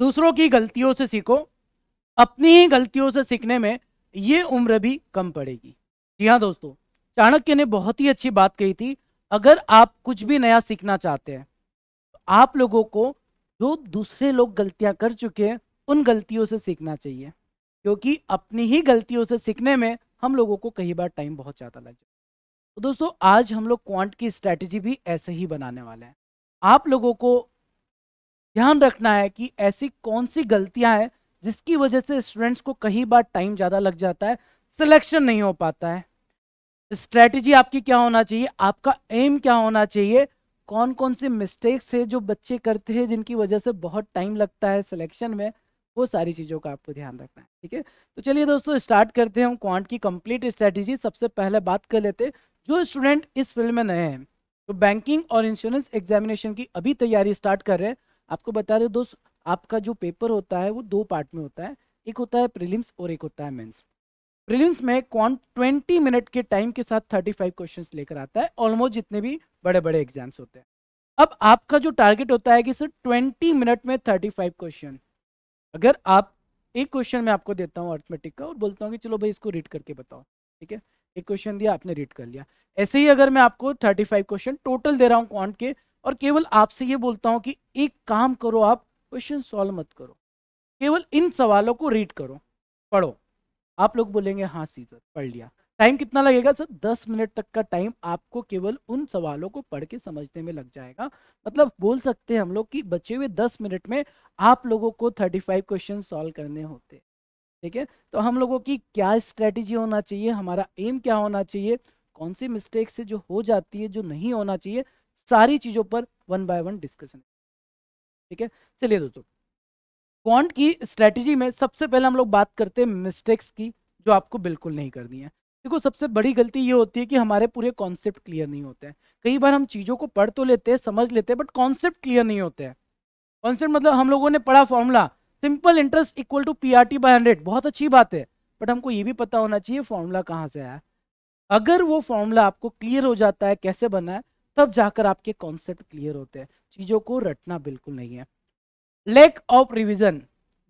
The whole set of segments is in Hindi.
दूसरों की गलतियों से सीखो अपनी ही गलतियों से सीखने में ये उम्र भी कम पड़ेगी जी हाँ दोस्तों चाणक्य ने बहुत ही अच्छी बात कही थी अगर आप कुछ भी नया सीखना चाहते हैं तो आप लोगों को जो दूसरे लोग गलतियां कर चुके हैं उन गलतियों से सीखना चाहिए क्योंकि अपनी ही गलतियों से सीखने में हम लोगों को कई बार टाइम बहुत ज़्यादा लग जाता है तो दोस्तों आज हम लोग क्वांट की स्ट्रैटेजी भी ऐसे ही बनाने वाले हैं आप लोगों को ध्यान रखना है कि ऐसी कौन सी गलतियां हैं जिसकी वजह से स्टूडेंट्स को कई बार टाइम ज़्यादा लग जाता है सिलेक्शन नहीं हो पाता है स्ट्रैटेजी आपकी क्या होना चाहिए आपका एम क्या होना चाहिए कौन कौन से मिस्टेक्स है जो बच्चे करते हैं जिनकी वजह से बहुत टाइम लगता है सिलेक्शन में वो सारी चीज़ों का आपको ध्यान रखना है ठीक है तो चलिए दोस्तों स्टार्ट करते हैं हम क्वांट की कंप्लीट स्ट्रैटेजी सबसे पहले बात कर लेते जो स्टूडेंट इस फील्ड में नए हैं तो बैंकिंग और इंश्योरेंस एग्जामिनेशन की अभी तैयारी स्टार्ट कर रहे हैं आपको बता दें दोस्त आपका जो पेपर होता है वो दो पार्ट में होता है एक होता है प्रीलिम्स और एक होता है मेंस प्रीलिम्स में कौन ट्वेंटी मिनट के टाइम के साथ 35 क्वेश्चंस लेकर आता है ऑलमोस्ट जितने भी बड़े बड़े एग्जाम्स होते हैं अब आपका जो टारगेट होता है कि सर ट्वेंटी मिनट में थर्टी फाइव क्वेश्चन अगर आप एक क्वेश्चन मैं आपको देता हूँ अर्थमेटिक का और बोलता हूँ कि चलो भाई इसको रीड करके बताओ ठीक है एक क्वेश्चन दिया आपने रीड कर लिया ऐसे ही अगर मैं आपको थर्टी फाइव क्वेश्चन टोटल दे रहा हूँ कॉन्ट के और केवल आपसे ये बोलता हूँ कि एक काम करो आप क्वेश्चन सॉल्व मत करो केवल इन सवालों को रीड करो पढ़ो आप लोग बोलेंगे हाँ सी सर पढ़ लिया टाइम कितना लगेगा सर दस मिनट तक का टाइम आपको केवल उन सवालों को पढ़ के समझने में लग जाएगा मतलब बोल सकते हैं हम लोग कि बचे हुए दस मिनट में आप लोगों को थर्टी फाइव क्वेश्चन सॉल्व करने होते ठीक है तो हम लोगों की क्या स्ट्रेटेजी होना चाहिए हमारा एम क्या होना चाहिए कौन सी मिस्टेक से जो हो जाती है जो नहीं होना चाहिए सारी चीज़ों पर वन बाय वन डिस्कशन ठीक है चलिए दोस्तों क्वांट की स्ट्रेटजी में सबसे पहले हम लोग बात करते हैं मिस्टेक्स की जो आपको बिल्कुल नहीं करनी है देखो सबसे बड़ी गलती ये होती है कि हमारे पूरे कॉन्सेप्ट क्लियर नहीं होते हैं कई बार हम चीज़ों को पढ़ तो लेते हैं समझ लेते हैं बट कॉन्सेप्ट क्लियर नहीं होते हैं कॉन्सेप्ट मतलब हम लोगों ने पढ़ा formula simple interest equal to P R T by hundred बहुत अच्छी बात है बट हमको ये भी पता होना चाहिए फॉर्मूला कहाँ से आया अगर वो फॉर्मूला आपको क्लियर हो जाता है कैसे बना है तब जाकर आपके कॉन्सेप्ट क्लियर होते हैं चीज़ों को रटना बिल्कुल नहीं है लैक ऑफ रिविजन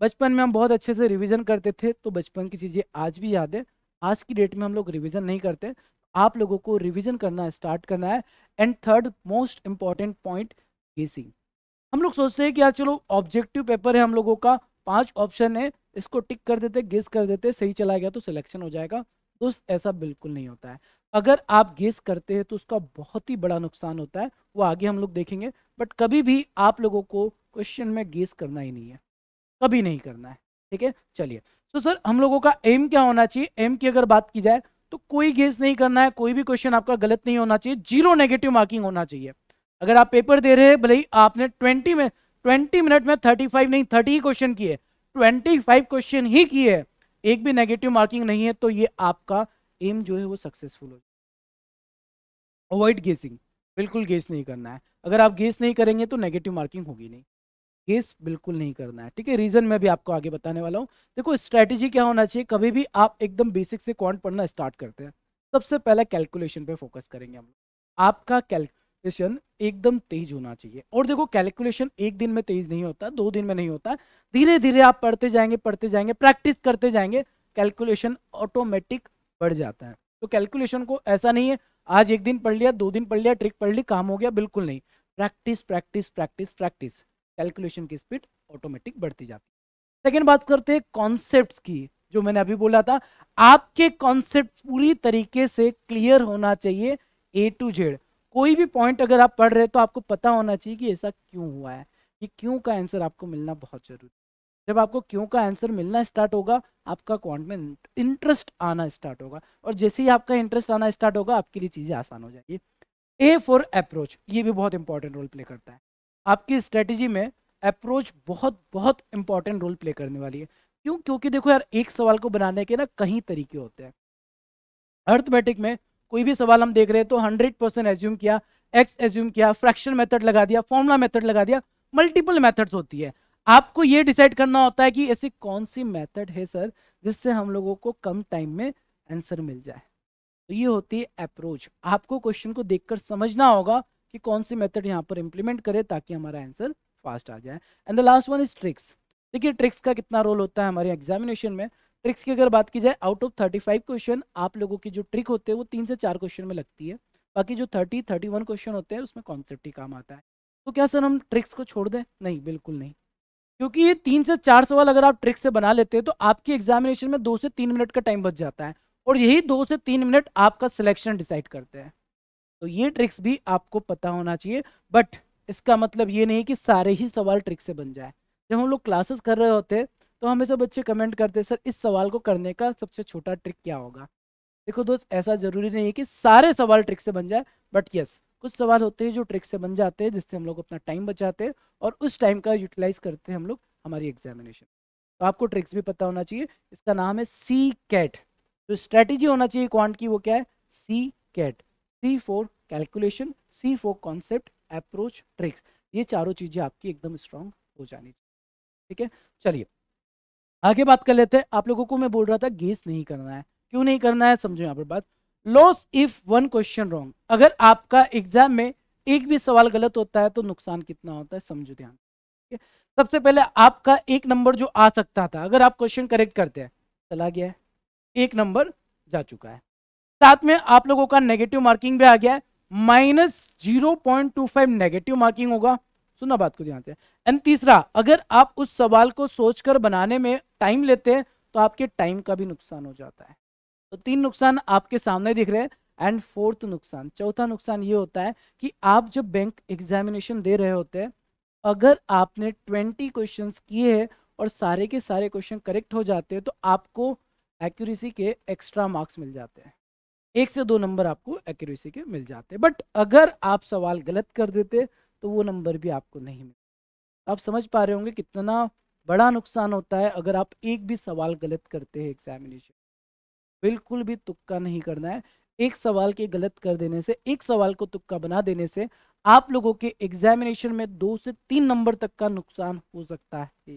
बचपन में हम बहुत अच्छे से रिविजन करते थे तो बचपन की चीज़ें आज भी याद है आज की डेट में हम लोग रिविजन नहीं करते आप लोगों को रिविजन करना स्टार्ट करना है and third most important point guessing हम लोग सोचते हैं कि यार चलो ऑब्जेक्टिव पेपर है हम लोगों का पांच ऑप्शन है इसको टिक कर देते गेस कर देते सही चला गया तो सिलेक्शन हो जाएगा दोस्त ऐसा बिल्कुल नहीं होता है अगर आप गेस करते हैं तो उसका बहुत ही बड़ा नुकसान होता है वो आगे हम लोग देखेंगे बट कभी भी आप लोगों को क्वेश्चन में गेस करना ही नहीं है कभी नहीं करना है ठीक है चलिए तो सर हम लोगों का एम क्या होना चाहिए एम की अगर बात की जाए तो कोई गेस नहीं करना है कोई भी क्वेश्चन आपका गलत नहीं होना चाहिए जीरो नेगेटिव मार्किंग होना चाहिए अगर आप पेपर दे रहे हैं भले ही आपने ट्वेंटी में ट्वेंटी मिनट में थर्टी फाइव नहीं थर्टी ही क्वेश्चन किए ट्वेंटी फाइव क्वेश्चन ही किए एक भी नेगेटिव मार्किंग नहीं है तो ये आपका एम जो है वो सक्सेसफुल हो अवॉइड गेसिंग बिल्कुल गेस नहीं करना है अगर आप गेस नहीं करेंगे तो नेगेटिव मार्किंग होगी नहीं गेस बिल्कुल नहीं करना है ठीक है रीजन मैं भी आपको आगे बताने वाला हूँ देखो स्ट्रैटेजी क्या होना चाहिए कभी भी आप एकदम बेसिक से क्वांट पढ़ना स्टार्ट करते हैं सबसे पहले कैलकुलेशन पे फोकस करेंगे हम आपका कैलकुलेशन एकदम तेज होना चाहिए और देखो कैलकुलेशन एक दिन में तेज नहीं होता दो दिन में नहीं होता धीरे धीरे आप पढ़ते जाएंगे पढ़ते जाएंगे प्रैक्टिस करते जाएंगे कैलकुलेशन ऑटोमेटिक बढ़ जाता है तो कैलकुलेशन को ऐसा नहीं है आज एक दिन पढ़ लिया दो दिन पढ़ लिया ट्रिक पढ़ ली काम हो गया बिल्कुल नहीं practice practice practice practice calculation की स्पीड ऑटोमेटिक बढ़ती जाती है सेकेंड बात करते हैं कॉन्सेप्ट की जो मैंने अभी बोला था आपके कॉन्सेप्ट पूरी तरीके से क्लियर होना चाहिए ए टू जेड कोई भी पॉइंट अगर आप पढ़ रहे हो तो आपको पता होना चाहिए कि ऐसा क्यों हुआ है ये क्यों का आंसर आपको मिलना बहुत जरूरी जब आपको क्यों का आंसर मिलना स्टार्ट होगा आपका क्वांट में इंटरेस्ट आना स्टार्ट होगा और जैसे ही आपका इंटरेस्ट आना स्टार्ट होगा आपके लिए चीज़ें आसान हो जाएगी ए फॉर अप्रोच ये भी बहुत इंपॉर्टेंट रोल प्ले करता है आपकी स्ट्रेटेजी में अप्रोच बहुत बहुत इंपॉर्टेंट रोल प्ले करने वाली है क्यों क्योंकि देखो यार एक सवाल को बनाने के ना कहीं तरीके होते हैं अर्थमेटिक में कोई भी सवाल हम देख रहे हैं तो हंड्रेड परसेंट एज्यूम किया एक्स एज्यूम किया फ्रैक्शन मेथड लगा दिया फॉर्मुला मेथड लगा दिया मल्टीपल मेथड्स होती है आपको ये डिसाइड करना होता है कि ऐसी कौन सी मेथड है सर जिससे हम लोगों को कम टाइम में आंसर मिल जाए तो ये होती है अप्रोच आपको क्वेश्चन को देखकर समझना होगा कि कौन सी मेथड यहाँ पर इम्प्लीमेंट करें ताकि हमारा आंसर फास्ट आ जाए and the last one is tricks देखिए ट्रिक्स का कितना रोल होता है हमारे एग्जामिनेशन में ट्रिक्स की अगर बात की जाए out of thirty five question आप लोगों की जो ट्रिक होते हैं वो तीन से चार क्वेश्चन में लगती है बाकी जो थर्टी थर्टी वन क्वेश्चन होते हैं उसमें कॉन्सेप्ट ही काम आता है तो क्या सर हम ट्रिक्स को छोड़ दें नहीं बिल्कुल नहीं क्योंकि ये तीन से चार सवाल अगर आप ट्रिक से बना लेते हैं तो आपकी एग्जामिनेशन में दो से तीन मिनट का टाइम बच जाता है और यही दो से तीन मिनट आपका सिलेक्शन डिसाइड करते हैं तो ये ट्रिक्स भी आपको पता होना चाहिए बट इसका मतलब ये नहीं कि सारे ही सवाल ट्रिक से बन जाए जब हम लोग क्लासेस कर रहे होते तो हमेशा बच्चे कमेंट करते सर इस सवाल को करने का सबसे छोटा ट्रिक क्या होगा देखो दोस्त ऐसा जरूरी नहीं है कि सारे सवाल ट्रिक से बन जाए बट यस कुछ सवाल होते हैं जो ट्रिक से बन जाते हैं जिससे हम लोग अपना टाइम बचाते हैं और उस टाइम का यूटिलाइज करते हैं हम लोग हमारी एग्जामिनेशन तो आपको ट्रिक्स भी पता होना चाहिए इसका नाम है सी कैट जो तो स्ट्रेटेजी होना चाहिए क्वांट की वो क्या है C cat C four calculation C four concept approach tricks ये चारों चीज़ें आपकी एकदम स्ट्रांग हो जानी चाहिए ठीक है चलिए आगे बात कर लेते हैं आप लोगों को मैं बोल रहा था गेस नहीं करना है क्यों नहीं करना है समझो यहाँ पर बात loss if one question wrong अगर आपका एग्जाम में एक भी सवाल गलत होता है तो नुकसान कितना होता है समझो ध्यान सबसे पहले आपका एक नंबर जो आ सकता था अगर आप क्वेश्चन करेक्ट करते हैं चला गया है एक नंबर जा चुका है साथ में आप लोगों का नेगेटिव मार्किंग भी आ गया है minus zero point two five negative marking होगा सुना बात को ध्यान से एंड तीसरा अगर आप उस सवाल को सोचकर बनाने में टाइम लेते हैं तो आपके टाइम का भी नुकसान हो जाता है तो तीन नुकसान आपके सामने दिख रहे हैं एंड फोर्थ नुकसान चौथा नुकसान ये होता है कि आप जब बैंक एग्जामिनेशन दे रहे होते हैं अगर आपने ट्वेंटी क्वेश्चन किए हैं और सारे के सारे क्वेश्चन करेक्ट हो जाते हैं तो आपको एक्यूरेसी के एक्स्ट्रा मार्क्स मिल जाते हैं एक से दो नंबर आपको एक्यूरेसी के मिल जाते हैं बट अगर आप सवाल गलत कर देते तो वो नंबर भी आपको नहीं मिलते आप समझ पा रहे होंगे कितना बड़ा नुकसान होता है अगर आप एक भी सवाल गलत करते हैं एग्जामिनेशन बिल्कुल भी तुक्का नहीं करना है एक सवाल के गलत कर देने से एक सवाल को तुक्का बना देने से आप लोगों के एग्जामिनेशन में दो से तीन नंबर तक का नुकसान हो सकता है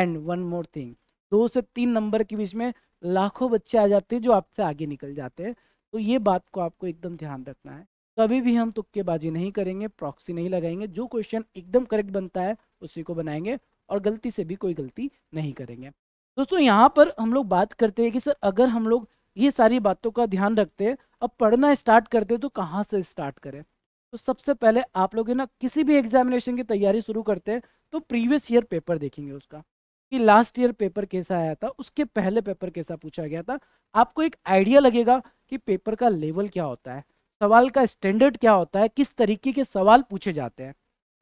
एंड वन मोर थिंग दो से तीन नंबर के बीच में लाखों बच्चे आ जाते हैं जो आपसे आगे निकल जाते हैं तो ये बात को आपको एकदम ध्यान रखना है कभी भी हम तुक्केबाजी नहीं करेंगे प्रॉक्सी नहीं लगाएंगे जो क्वेश्चन एकदम करेक्ट बनता है उसी को बनाएंगे और गलती से भी कोई गलती नहीं करेंगे दोस्तों यहाँ पर हम लोग बात करते हैं कि सर अगर हम लोग ये सारी बातों का ध्यान रखते हैं अब पढ़ना स्टार्ट करते हैं तो कहाँ से स्टार्ट करें तो सबसे पहले आप लोग है ना किसी भी एग्जामिनेशन की तैयारी शुरू करते हैं तो प्रीवियस ईयर पेपर देखेंगे उसका कि लास्ट ईयर पेपर कैसा आया था उसके पहले पेपर कैसा पूछा गया था आपको एक आइडिया लगेगा कि पेपर का लेवल क्या होता है सवाल का स्टैंडर्ड क्या होता है किस तरीके के सवाल पूछे जाते हैं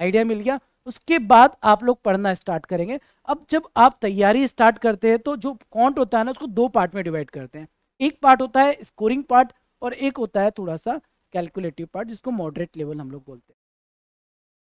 आइडिया मिल गया उसके बाद आप लोग पढ़ना स्टार्ट करेंगे अब जब आप तैयारी स्टार्ट करते हैं तो जो कॉन्ट होता है ना उसको दो पार्ट में डिवाइड करते हैं एक पार्ट होता है स्कोरिंग पार्ट और एक होता है थोड़ा सा कैलकुलेटिव पार्ट जिसको मॉडरेट लेवल हम लोग बोलते हैं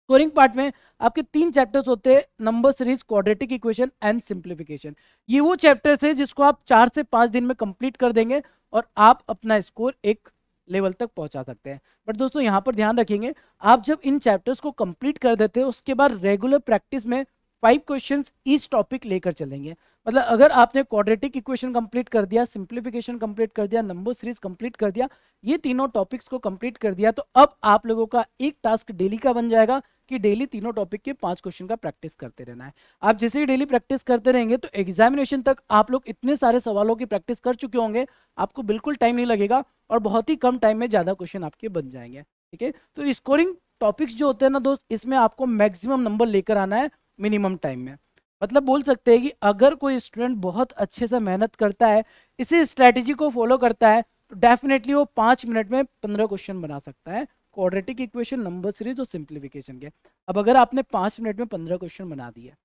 स्कोरिंग पार्ट में आपके तीन चैप्टर्स होते हैं number series quadratic equation and simplification ये वो चैप्टर्स है जिसको आप चार से पाँच दिन में कंप्लीट कर देंगे और आप अपना स्कोर एक लेवल तक पहुंचा सकते हैं बट दोस्तों यहाँ पर ध्यान रखेंगे आप जब इन चैप्टर्स को कंप्लीट कर देते हैं उसके बाद रेगुलर प्रैक्टिस में फाइव क्वेश्चंस इस टॉपिक लेकर चलेंगे मतलब अगर आपने क्वाड्रेटिक इक्वेशन कंप्लीट कर दिया सिंप्लीफिकेशन कंप्लीट कर दिया नंबर सीरीज कंप्लीट कर दिया ये तीनों टॉपिक्स को कंप्लीट कर दिया तो अब आप लोगों का एक टास्क डेली का बन जाएगा कि डेली तीनों टॉपिक के पांच क्वेश्चन का प्रैक्टिस करते रहना है आप जैसे ही डेली प्रैक्टिस करते रहेंगे तो एग्जामिनेशन तक आप लोग इतने सारे सवालों की प्रैक्टिस कर चुके होंगे आपको बिल्कुल टाइम नहीं लगेगा और बहुत ही कम टाइम में ज़्यादा क्वेश्चन आपके बन जाएंगे ठीक है तो स्कोरिंग टॉपिक्स जो होते हैं ना दोस्त इसमें आपको मैक्सिमम नंबर लेकर आना है मिनिमम टाइम में मतलब बोल सकते हैं कि अगर कोई स्टूडेंट बहुत अच्छे से मेहनत करता है इसी स्ट्रेटेजी को फॉलो करता है तो डेफिनेटली वो पाँच मिनट में पंद्रह क्वेश्चन बना सकता है क्वाड्रेटिक इक्वेशन नंबर सीरीज और सिंप्लीफिकेशन के अब अगर आपने पाँच मिनट में पंद्रह क्वेश्चन बना दिया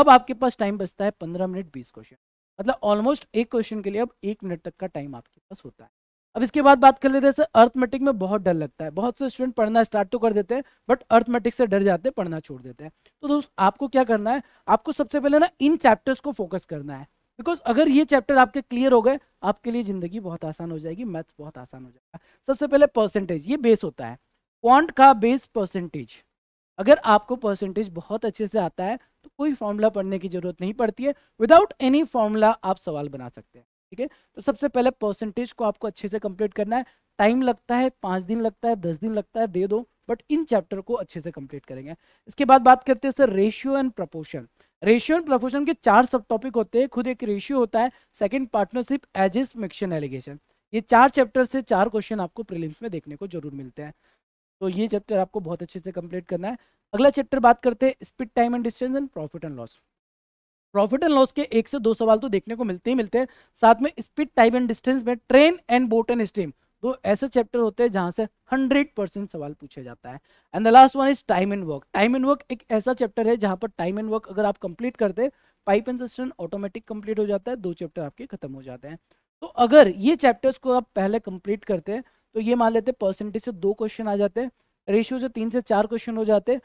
अब आपके पास टाइम बचता है पंद्रह मिनट बीस क्वेश्चन मतलब ऑलमोस्ट एक क्वेश्चन के लिए अब एक मिनट तक का टाइम आपके पास होता है अब इसके बाद बात कर लेते हैं सर अर्थमेटिक में बहुत डर लगता है बहुत से स्टूडेंट पढ़ना स्टार्ट तो कर देते हैं बट अर्थमेटिक से डर जाते हैं पढ़ना छोड़ देते हैं तो दोस्त आपको क्या करना है आपको सबसे पहले ना इन चैप्टर्स को फोकस करना है बिकॉज अगर ये चैप्टर आपके क्लियर हो गए आपके लिए ज़िंदगी बहुत आसान हो जाएगी मैथ्स बहुत आसान हो जाएगा सबसे पहले परसेंटेज ये बेस होता है क्वांट का बेस परसेंटेज अगर आपको परसेंटेज बहुत अच्छे से आता है तो कोई फॉर्मूला पढ़ने की जरूरत नहीं पड़ती है विदाउट एनी फॉर्मूला आप सवाल बना सकते हैं ठीक है तो सबसे पहले परसेंटेज को आपको अच्छे से कंप्लीट करना है टाइम लगता है पाँच दिन लगता है दस दिन लगता है दे दो बट इन चैप्टर को अच्छे से कंप्लीट करेंगे इसके बाद बात करते हैं sir ratio and proportion ratio and proportion के चार सब टॉपिक होते हैं खुद एक रेशियो होता है second partnership ages mixture alligation ये चार चैप्टर से चार क्वेश्चन आपको प्रीलिम्स में देखने को जरूर मिलते हैं तो ये चैप्टर आपको बहुत अच्छे से कंप्लीट करना है अगला चैप्टर बात करते हैं speed time and distance and profit and loss profit and loss के एक से दो सवाल तो देखने को मिलते ही मिलते हैं साथ में स्पीड टाइम एंड डिस्टेंस में train and boat and stream दो ऐसे चैप्टर होते हैं जहां से हंड्रेड परसेंट सवाल पूछा जाता है and the last one is time and work time and work एक ऐसा चैप्टर है जहां पर टाइम एंड वर्क अगर आप कंप्लीट करते pipe and cistern automatic complete हो जाता है दो चैप्टर आपके खत्म हो जाते हैं तो अगर ये चैप्टर्स को आप पहले कंप्लीट करते हैं तो ये मान लेते हैं परसेंटेज से दो क्वेश्चन आ जाते हैं रेशियो से तीन से चार क्वेश्चन हो जाते हैं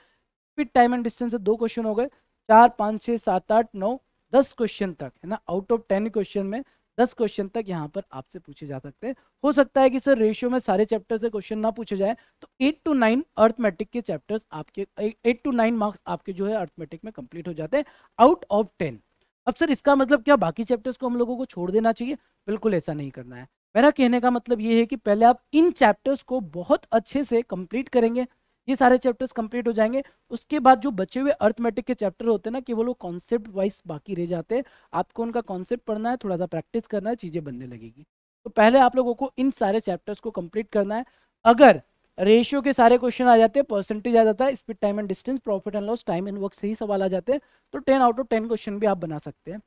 फिर टाइम एंड डिस्टेंस से दो क्वेश्चन हो गए चार पाँच छः सात आठ नौ दस क्वेश्चन तक है ना आउट ऑफ टेन क्वेश्चन में दस क्वेश्चन तक यहाँ पर आपसे पूछे जा सकते हैं हो सकता है कि सर रेशियो में सारे चैप्टर से क्वेश्चन ना पूछे जाए तो एट टू नाइन अर्थमेटिक के चैप्टर्स आपके एट टू नाइन मार्क्स आपके जो है अर्थमेटिक में कंप्लीट हो जाते हैं आउट ऑफ टेन अब सर इसका मतलब क्या बाकी चैप्टर्स को हम लोगों को छोड़ देना चाहिए बिल्कुल ऐसा नहीं करना है मेरा कहने का मतलब ये है कि पहले आप इन चैप्टर्स को बहुत अच्छे से कंप्लीट करेंगे ये सारे चैप्टर्स कंप्लीट हो जाएंगे उसके बाद जो बचे हुए अर्थमेटिक के चैप्टर होते हैं ना कि वो लोग कॉन्सेप्ट वाइज बाकी रह जाते हैं आपको उनका कॉन्सेप्ट पढ़ना है थोड़ा सा प्रैक्टिस करना है चीज़ें बनने लगेगी तो पहले आप लोगों को इन सारे चैप्टर्स को कंप्लीट करना है अगर रेशियो के सारे क्वेश्चन आ जाते हैं परसेंटेज आ जाता है speed time and distance profit and loss time and work से ही सवाल आ जाते हैं तो ten out of ten question भी आप बना सकते हैं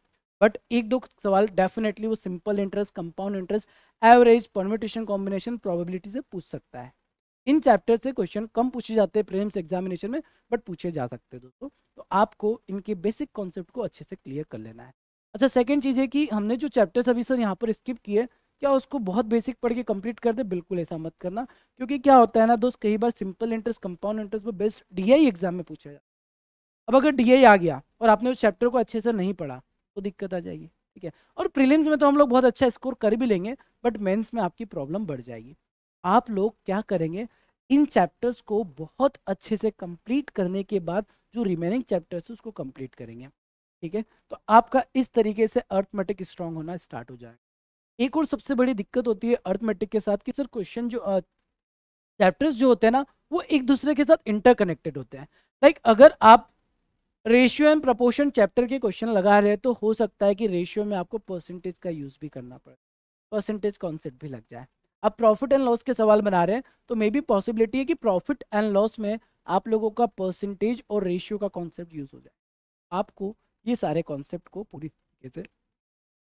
बट एक दो सवाल डेफिनेटली वो simple interest compound interest average permutation combination probability से पूछ सकता है इन चैप्टर से क्वेश्चन कम पूछे जाते हैं प्रेम्स एग्जामिनेशन में बट पूछे जा सकते हैं दोस्तों तो आपको इनके बेसिक कॉन्सेप्ट को अच्छे से क्लियर कर लेना है अच्छा सेकेंड चीज़ है कि हमने जो चैप्टर अभी सर यहाँ पर स्किप किए क्या उसको बहुत बेसिक पढ़ के कंप्लीट कर दे बिल्कुल ऐसा मत करना क्योंकि क्या होता है ना दोस्त कई बार सिंपल इंटरेस्ट कंपाउंड इंटरेस्ट में बेस्ट डी एग्जाम में पूछा जाता है अब अगर डी आ गया और आपने उस चैप्टर को अच्छे से नहीं पढ़ा तो दिक्कत आ जाएगी ठीक है और प्रीलिम्स में तो हम लोग बहुत अच्छा स्कोर कर भी लेंगे बट मेंस में आपकी प्रॉब्लम बढ़ जाएगी आप लोग क्या करेंगे इन चैप्टर्स को बहुत अच्छे से कंप्लीट करने के बाद जो रिमेनिंग चैप्टर्स उसको कंप्लीट करेंगे ठीक है तो आपका इस तरीके से अर्थमेटिक स्ट्रांग होना स्टार्ट हो जाएगा एक और सबसे बड़ी दिक्कत होती है अर्थमेटिक के साथ कि सर क्वेश्चन जो चैप्टर्स जो होते हैं ना वो एक दूसरे के साथ इंटरकनेक्टेड होते हैं लाइक like, अगर आप रेशियो एंड प्रपोर्शन चैप्टर के क्वेश्चन लगा रहे हैं तो हो सकता है कि रेशियो में आपको परसेंटेज का यूज़ भी करना पड़े परसेंटेज कॉन्सेप्ट भी लग जाए अब प्रॉफिट एंड लॉस के सवाल बना रहे हैं तो मे बी पॉसिबिलिटी है कि प्रॉफिट एंड लॉस में आप लोगों का परसेंटेज और रेशियो का कॉन्सेप्ट यूज़ हो जाए आपको ये सारे कॉन्सेप्ट को पूरी तरीके से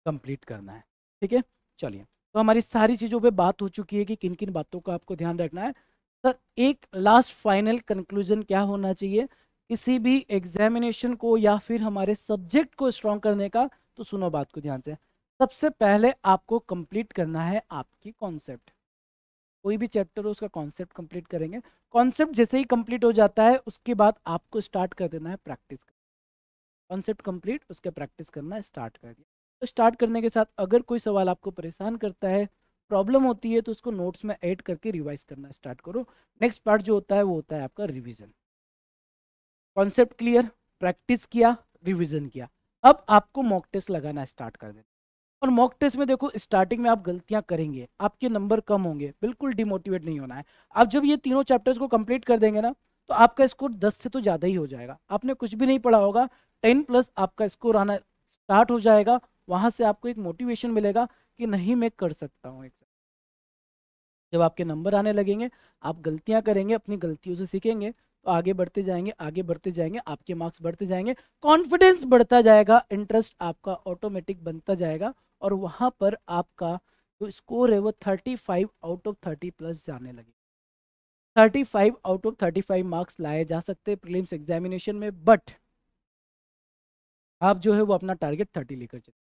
कंप्लीट करना है ठीक है चलिए तो हमारी सारी चीज़ों पे बात हो चुकी है कि किन किन बातों का आपको ध्यान रखना है सर एक लास्ट फाइनल कंक्लूजन क्या होना चाहिए किसी भी एग्जामिनेशन को या फिर हमारे सब्जेक्ट को स्ट्रॉन्ग करने का तो सुनो बात को ध्यान से सबसे पहले आपको कंप्लीट करना है आपकी कॉन्सेप्ट कोई भी चैप्टर हो उसका कॉन्सेप्ट कंप्लीट करेंगे कॉन्सेप्ट जैसे ही कंप्लीट हो जाता है उसके बाद आपको स्टार्ट कर देना है प्रैक्टिस कॉन्सेप्ट कंप्लीट उसके प्रैक्टिस करना स्टार्ट कर दिया तो स्टार्ट करने के साथ अगर कोई सवाल आपको परेशान करता है प्रॉब्लम होती है तो उसको नोट्स में ऐड करके रिवाइज करना स्टार्ट करो नेक्स्ट पार्ट जो होता है वो होता है आपका रिविजन कॉन्सेप्ट क्लियर प्रैक्टिस किया रिविजन किया अब आपको मॉक टेस्ट लगाना स्टार्ट कर देना और मॉक टेस्ट में देखो स्टार्टिंग में आप गलतियां करेंगे आपके नंबर कम होंगे बिल्कुल डिमोटिवेट नहीं होना है आप जब ये तीनों चैप्टर्स को कंप्लीट कर देंगे ना तो आपका स्कोर दस से तो ज़्यादा ही हो जाएगा आपने कुछ भी नहीं पढ़ा होगा टेन प्लस आपका स्कोर आना स्टार्ट हो जाएगा वहाँ से आपको एक मोटिवेशन मिलेगा कि नहीं मैं कर सकता हूँ एग्जाम जब आपके नंबर आने लगेंगे आप गलतियाँ करेंगे अपनी गलतियों से सीखेंगे आगे बढ़ते जाएंगे आगे बढ़ते जाएंगे आपके मार्क्स बढ़ते जाएंगे कॉन्फिडेंस बढ़ता जाएगा इंटरेस्ट आपका ऑटोमेटिक बनता जाएगा और वहाँ पर आपका जो तो स्कोर है वो thirty five out of thirty plus जाने लगे thirty five out of thirty five marks लाए जा सकते हैं प्रिलिम्स एग्जामिनेशन में बट आप जो है वो अपना टारगेट थर्टी लेकर चले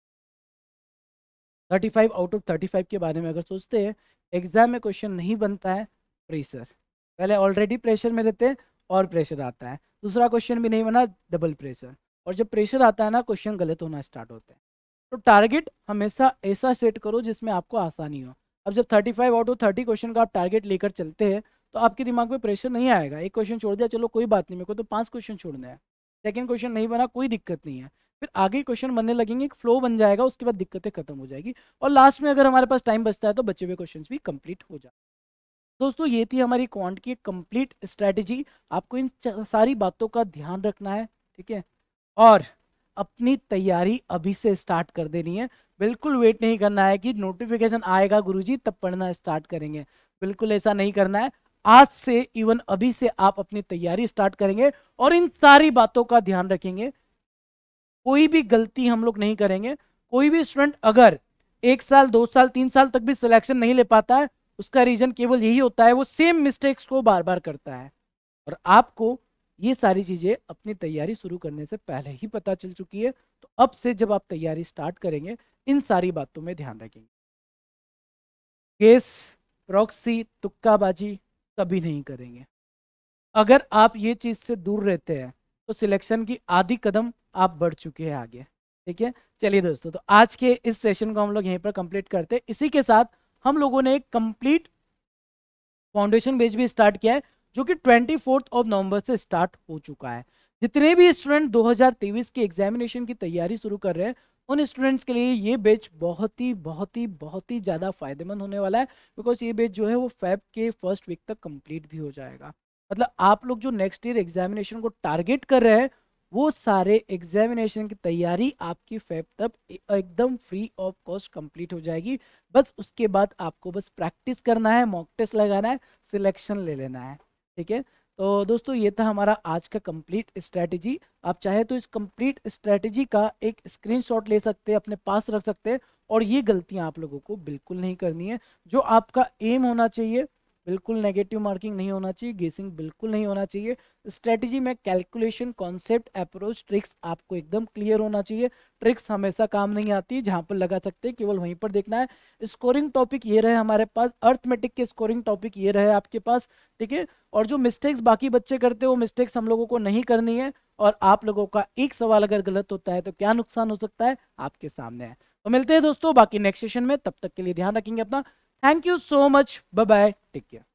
thirty five out of thirty five के बारे में अगर सोचते हैं एग्जाम में क्वेश्चन नहीं बनता है प्रेशर पहले ऑलरेडी प्रेशर में रहते हैं और प्रेशर आता है दूसरा क्वेश्चन भी नहीं बना डबल प्रेशर और जब प्रेशर आता है ना क्वेश्चन गलत होना स्टार्ट होता है तो टारगेट हमेशा ऐसा सेट करो जिसमें आपको आसानी हो अब जब 35 आउट ऑफ थर्टी क्वेश्चन का आप टारगेट लेकर चलते हैं तो आपके दिमाग में प्रेशर नहीं आएगा एक क्वेश्चन छोड़ दिया चलो कोई बात नहीं मेरे को तो पाँच क्वेश्चन छोड़ना है सेकेंड क्वेश्चन नहीं बना कोई दिक्कत नहीं है फिर आगे क्वेश्चन बनने लगेंगे एक फ्लो बन जाएगा उसके बाद दिक्कतें खत्म हो जाएगी और लास्ट में अगर हमारे पास टाइम बचता है तो बचे हुए क्वेश्चन भी कम्प्लीट हो जाए दोस्तों ये थी हमारी क्वांट की कंप्लीट स्ट्रेटेजी आपको इन सारी बातों का ध्यान रखना है ठीक है और अपनी तैयारी अभी से स्टार्ट कर देनी है बिल्कुल वेट नहीं करना है कि नोटिफिकेशन आएगा गुरुजी तब पढ़ना स्टार्ट करेंगे बिल्कुल ऐसा नहीं करना है आज से इवन अभी से आप अपनी तैयारी स्टार्ट करेंगे और इन सारी बातों का ध्यान रखेंगे कोई भी गलती हम लोग नहीं करेंगे कोई भी स्टूडेंट अगर एक साल दो साल तीन साल तक भी सिलेक्शन नहीं ले पाता है उसका रीज़न केवल यही होता है वो सेम मिस्टेक्स को बार बार करता है और आपको ये सारी चीज़ें अपनी तैयारी शुरू करने से पहले ही पता चल चुकी है तो अब से जब आप तैयारी स्टार्ट करेंगे इन सारी बातों में ध्यान रखेंगे केस प्रॉक्सी तुक्काबाजी कभी नहीं करेंगे अगर आप ये चीज़ से दूर रहते हैं तो सिलेक्शन की आधी कदम आप बढ़ चुके हैं आगे ठीक है चलिए दोस्तों तो आज के इस सेशन को हम लोग यहीं पर कंप्लीट करते हैं इसी के साथ हम लोगों ने एक कंप्लीट फाउंडेशन बेच भी स्टार्ट किया है जो कि ट्वेंटी ऑफ नवंबर से स्टार्ट हो चुका है जितने भी स्टूडेंट 2023 के एग्जामिनेशन की तैयारी शुरू कर रहे हैं उन स्टूडेंट्स के लिए ये बेच बहुत ही बहुत ही बहुत ही ज़्यादा फायदेमंद होने वाला है बिकॉज ये बेच जो है वो फैब के फर्स्ट वीक तक कंप्लीट भी हो जाएगा मतलब आप लोग जो नेक्स्ट ईयर एग्जामिनेशन को टारगेट कर रहे हैं वो सारे एग्जामिनेशन की तैयारी आपकी फैब तब एकदम फ्री ऑफ कॉस्ट कंप्लीट हो जाएगी बस उसके बाद आपको बस प्रैक्टिस करना है मॉक टेस्ट लगाना है सिलेक्शन ले लेना है ठीक है तो दोस्तों ये था हमारा आज का कंप्लीट स्ट्रैटेजी आप चाहे तो इस कंप्लीट स्ट्रैटेजी का एक स्क्रीनशॉट ले सकते हैं अपने पास रख सकते हैं और ये गलतियां आप लोगों को बिल्कुल नहीं करनी है जो आपका एम होना चाहिए बिल्कुल नेगेटिव मार्किंग नहीं होना चाहिए गेसिंग बिल्कुल नहीं होना चाहिए स्ट्रेटजी में कैलकुलेशन कॉन्सेप्ट अप्रोच ट्रिक्स आपको एकदम क्लियर होना चाहिए ट्रिक्स हमेशा काम नहीं आती जहां पर लगा सकते हैं केवल वहीं पर देखना है स्कोरिंग टॉपिक ये रहे हमारे पास अर्थमेटिक के स्कोरिंग टॉपिक ये रहे आपके पास ठीक है और जो मिस्टेक्स बाकी बच्चे करते हैं वो मिस्टेक्स हम लोगों को नहीं करनी है और आप लोगों का एक सवाल अगर गलत होता है तो क्या नुकसान हो सकता है आपके सामने है तो मिलते हैं दोस्तों बाकी नेक्स्ट सेशन में तब तक के लिए ध्यान रखेंगे अपना thank you so much bye bye take care